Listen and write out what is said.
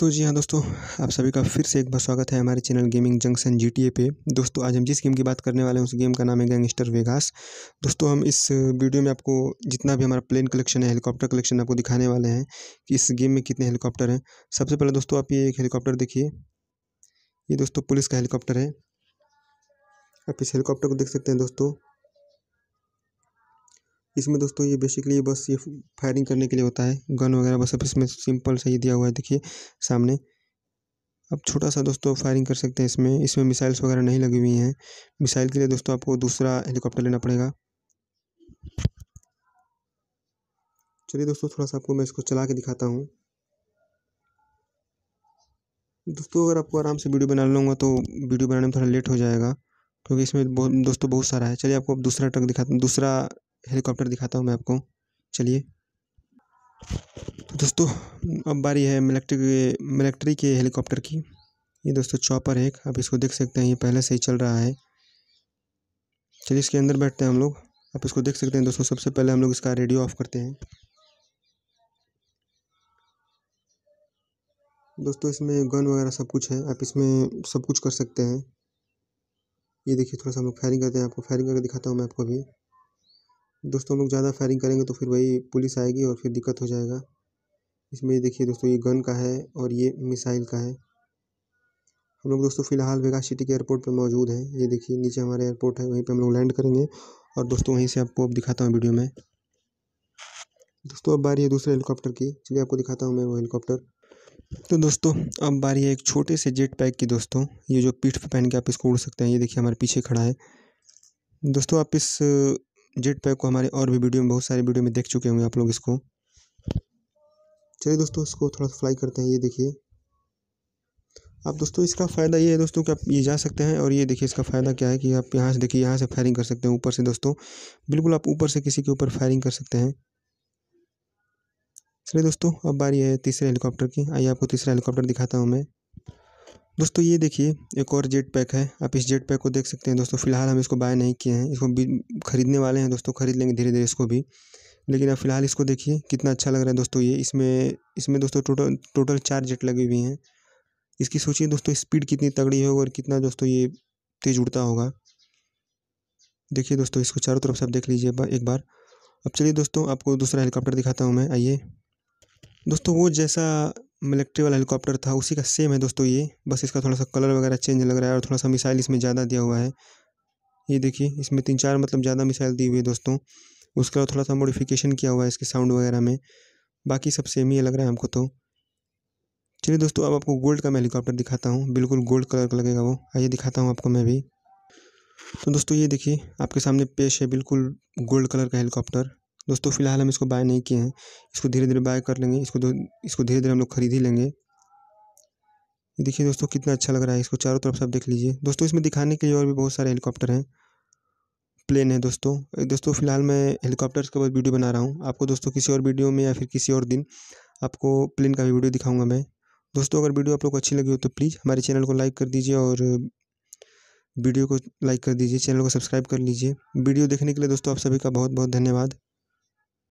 तो जी हाँ दोस्तों आप सभी का फिर से एक बार स्वागत है हमारे चैनल गेमिंग जंक्शन जी पे दोस्तों आज हम जिस गेम की बात करने वाले हैं उस गेम का नाम है गैंगस्टर वेगास दोस्तों हम इस वीडियो में आपको जितना भी हमारा प्लेन कलेक्शन है हेलीकॉप्टर कलेक्शन आपको दिखाने वाले हैं कि इस गेम में कितने हेलीकॉप्टर हैं सबसे पहले दोस्तों आप ये एक हेलीकॉप्टर देखिए ये दोस्तों पुलिस का हेलीकॉप्टर है आप इस हेलीकॉप्टर को देख सकते हैं दोस्तों इसमें दोस्तों ये बेसिकली बस ये फायरिंग करने के लिए होता है गन वगैरह बस अब इसमें सिंपल सा ये दिया हुआ है देखिए सामने अब छोटा सा दोस्तों फायरिंग कर सकते हैं इसमें इसमें मिसाइल्स वगैरह नहीं लगी हुई हैं मिसाइल के लिए दोस्तों आपको दूसरा हेलीकॉप्टर लेना पड़ेगा चलिए दोस्तों थोड़ा सा आपको मैं इसको चला के दिखाता हूँ दोस्तों अगर आपको आराम से वीडियो बना लूँगा तो वीडियो बनाने में थोड़ा लेट हो जाएगा क्योंकि इसमें बहुत दोस्तों बहुत सारा है चलिए आपको अब दूसरा ट्रक दिखाता हूँ दूसरा हेलीकॉप्टर दिखाता हूँ मैं आपको चलिए दोस्तों अब बारी है मिलिट्री मिलिट्री के हेलीकॉप्टर की ये दोस्तों चॉपर है एक आप इसको देख सकते हैं ये पहले से ही चल रहा है चलिए इसके अंदर बैठते हैं हम लोग आप इसको देख सकते हैं दोस्तों सबसे पहले हम लोग इसका रेडियो ऑफ करते हैं दोस्तों इसमें गन वगैरह सब कुछ है आप इसमें सब कुछ कर सकते हैं ये देखिए थोड़ा सा हम लोग फायरिंग करते हैं आपको फायरिंग करके दिखाता हूँ मैं आपको अभी दोस्तों हम लोग ज़्यादा फायरिंग करेंगे तो फिर वही पुलिस आएगी और फिर दिक्कत हो जाएगा इसमें ये देखिए दोस्तों ये गन का है और ये मिसाइल का है हम लोग दोस्तों फिलहाल वेगा सिटी के एयरपोर्ट पर मौजूद हैं ये देखिए नीचे हमारे एयरपोर्ट है वहीं पर हम लोग लैंड करेंगे और दोस्तों वहीं से आपको अब दिखाता हूँ वीडियो में दोस्तों अब बारी है दूसरे हेलीकॉप्टर की चलिए आपको दिखाता हूँ मैं वो हेलीकॉप्टर तो दोस्तों अब बारी है एक छोटे से जेट पैक की दोस्तों ये जो पीठ पर पहन के आप इसको उड़ सकते हैं ये देखिए हमारे पीछे खड़ा है दोस्तों आप इस जेट पैक को हमारे और भी वीडियो में बहुत सारे वीडियो में देख चुके होंगे आप लोग इसको चलिए दोस्तों इसको थोड़ा फ्लाई करते हैं ये देखिए आप दोस्तों इसका फ़ायदा ये है दोस्तों कि आप ये जा सकते हैं और ये देखिए इसका फ़ायदा क्या है कि आप यहाँ से देखिए यहाँ से फायरिंग कर सकते हैं ऊपर से दोस्तों बिल्कुल आप ऊपर से किसी के ऊपर फायरिंग कर सकते हैं चलिए दोस्तों अब बारी है तीसरे हेलीकॉप्टर की आइए आपको तीसरा हेलीकॉप्टर दिखाता हूँ मैं दोस्तों ये देखिए एक और जेट पैक है आप इस जेट पैक को देख सकते हैं दोस्तों फिलहाल हम इसको बाय नहीं किए हैं इसको खरीदने वाले हैं दोस्तों खरीद लेंगे धीरे धीरे इसको भी लेकिन अब फिलहाल इसको देखिए कितना अच्छा लग रहा है दोस्तों ये इसमें इसमें दोस्तों टोटल टोटल चार जेट लगी हुई हैं इसकी सोचिए दोस्तों स्पीड कितनी तगड़ी होगी और कितना दोस्तों ये तेज़ उड़ता होगा देखिए दोस्तों इसको चारों तरफ से आप देख लीजिए एक बार अब चलिए दोस्तों आपको दूसरा हेलीकॉप्टर दिखाता हूँ मैं आइए दोस्तों वो जैसा मिलिट्री वाला हेलीकॉप्टर था उसी का सेम है दोस्तों ये बस इसका थोड़ा सा कलर वगैरह चेंज लग रहा है और थोड़ा सा मिसाइल इसमें ज़्यादा दिया हुआ है ये देखिए इसमें तीन चार मतलब ज़्यादा मिसाइल दी हुई है दोस्तों उसके अलावा थोड़ा सा मॉडिफिकेशन किया हुआ है इसके साउंड वगैरह में बाकी सब सेम ही लग रहा है हमको तो चलिए दोस्तों अब आपको गोल्ड का मैं हेलीकॉप्टर दिखाता हूँ बिल्कुल गोल्ड कलर का लगेगा वो आइए दिखाता हूँ आपको मैं भी तो दोस्तों ये देखिए आपके सामने पेश है बिल्कुल गोल्ड कलर का हेलीकॉप्टर दोस्तों फ़िलहाल हम इसको बाय नहीं किए हैं इसको धीरे धीरे बाय कर लेंगे इसको इसको धीरे धीरे हम लोग खरीद ही लेंगे देखिए दोस्तों कितना अच्छा लग रहा है इसको चारों तरफ से आप देख लीजिए दोस्तों इसमें दिखाने के लिए और भी बहुत सारे हेलीकॉप्टर हैं प्लेन है दोस्तों दोस्तों फिलहाल मैं हेलीकॉप्टर्स के बाद वीडियो बना रहा हूँ आपको दोस्तों किसी और वीडियो में या फिर किसी और दिन आपको प्लेन का भी वीडियो दिखाऊंगा मैं दोस्तों अगर वीडियो आप लोग को अच्छी लगी हो तो प्लीज़ हमारे चैनल को लाइक कर दीजिए और वीडियो को लाइक कर दीजिए चैनल को सब्सक्राइब कर लीजिए वीडियो देखने के लिए दोस्तों आप सभी का बहुत बहुत धन्यवाद